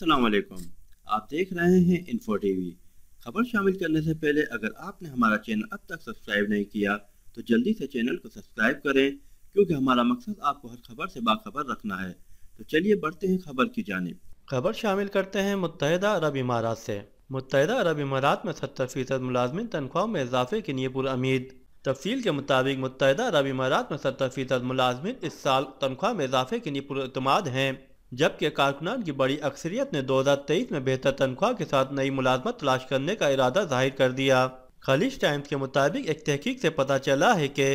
असलकम आप देख रहे हैं इन्फो टीवी खबर शामिल करने से पहले अगर आपने हमारा चैनल अब तक सब्सक्राइब नहीं किया तो जल्दी से चैनल को सब्सक्राइब करें क्योंकि हमारा मकसद आपको हर खबर से बाखबर रखना है तो चलिए बढ़ते हैं खबर की जानब खबर शामिल करते हैं मुतहदा अरब इमारात से मुतहदा अरब इमारात में सत्तर फीसद मुलाजमन तनख्वाह में इजाफे के लिए पुलमीद तफसील के मुताबिक मुतहदा अरब इमारात में सत्तर फीसद मुलाजमन इस साल तनख्वाह में इजाफे के लिए पुरमाद हैं जबकि कारकुनान की बड़ी अक्सरियत ने 2023 में बेहतर तनख्वाह के साथ नई मुलाजमत तलाश करने का इरादा जाहिर कर दिया खलीज टाइम्स के मुताबिक एक तहकीक से पता चला है कि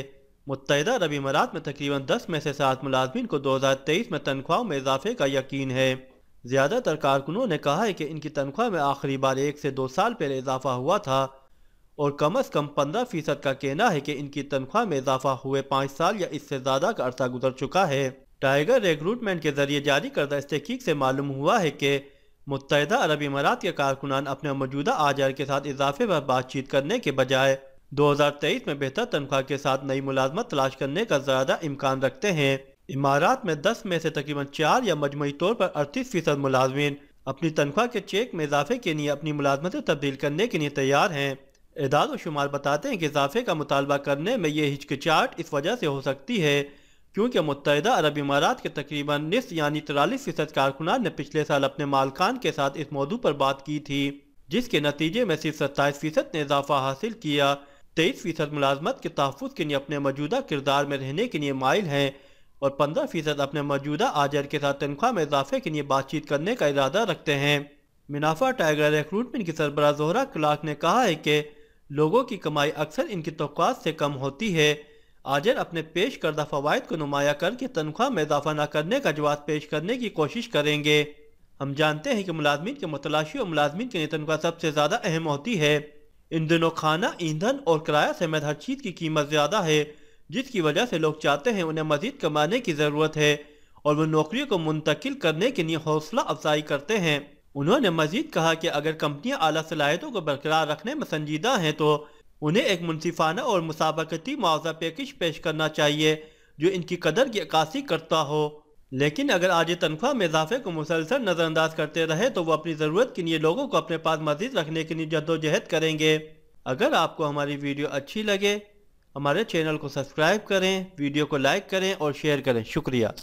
मुतहदा अरब इमारात में तकरीबन 10 में से सात मुलाजमन को 2023 में तनख्वाहों में इजाफे का यकीन है ज़्यादातर कारकुनों ने कहा है कि इनकी तनख्वाह में आखिरी बार एक से दो साल पहले इजाफा हुआ था और कम अज़ कम पंद्रह फ़ीसद का कहना है कि इनकी तनख्वाह में इजाफा हुए पाँच साल या इससे ज़्यादा का अर्सा गुजर चुका है टाइगर रिक्रूटमेंट के जरिए जारी करदा इस तहकीक से मालूम हुआ है कि मुतहदा अरब इमारात के कारकुनान अपने मौजूदा आजार के साथ इजाफे पर बातचीत करने के बजाय 2023 में बेहतर तनख्वाह के साथ नई मुलाजमत तलाश करने का ज़्यादा इम्कान रखते हैं इमारात में 10 में से तकरीबन चार या मजमू तौर पर अड़तीस फीसद मुलाजमन अपनी तनख्वाह के चेक में इजाफे के लिए अपनी मुलाजमतें तब्दील करने के लिए तैयार हैं एदाद शुमार बताते हैं कि इजाफे का मुतालबा करने में ये हिचकिचाहट इस वजह से हो सकती है क्योंकि मुतहद अरब इमारात के तकरीबन निस यानी तिरालीस फीसद कारकुनान ने पिछले साल अपने मालकान के साथ इस मौजू पर बात की थी जिसके नतीजे में सिर्फ सत्ताईस फीसद ने इजाफा हासिल किया तेईस फीसद मुलाजमत के तहफ़ के लिए अपने मौजूदा किरदार में रहने के लिए मायल हैं और पंद्रह फीसद अपने मौजूदा आजर के साथ तनख्वाह में इजाफे के लिए बातचीत करने का इरादा रखते हैं मुनाफा टाइगर रिक्रूटमेंट की सरबरा जोहरा क्लाक ने कहा है कि लोगों की कमाई अक्सर इनकी तो से कम होती है आजर अपने पेश करदा फवायद को नुमाया करके तनख्वाह में इजाफा न करने का जवाब पेश करने की कोशिश करेंगे हम जानते हैं कि मुलाजमन के मतलाशी और मुलाजमन के लिए तनख्वाह सबसे ज़्यादा अहम होती है इन दिनों खाना ईंधन और किराया समेत हर चीज़ की कीमत ज़्यादा है जिसकी वजह से लोग चाहते हैं उन्हें मजीद कमाने की ज़रूरत है और वह नौकरियों को मुंतकिल करने के लिए हौसला अफजाई करते हैं उन्होंने मजीद कहा कि अगर कंपनियां अली सलाहियतों को बरकरार रखने में संजीदा हैं तो उन्हें एक मुनसिफाना और मुसाबकती मुआवजा पैकेज पेश करना चाहिए जो इनकी कदर की अक्सी करता हो लेकिन अगर आज तनख्वाह में इजाफे को मुसलसल नज़रअंदाज करते रहे तो वो अपनी ज़रूरत के लिए लोगों को अपने पास मजीद रखने के लिए जद्दोजहद करेंगे अगर आपको हमारी वीडियो अच्छी लगे हमारे चैनल को सब्सक्राइब करें वीडियो को लाइक करें और शेयर करें शुक्रिया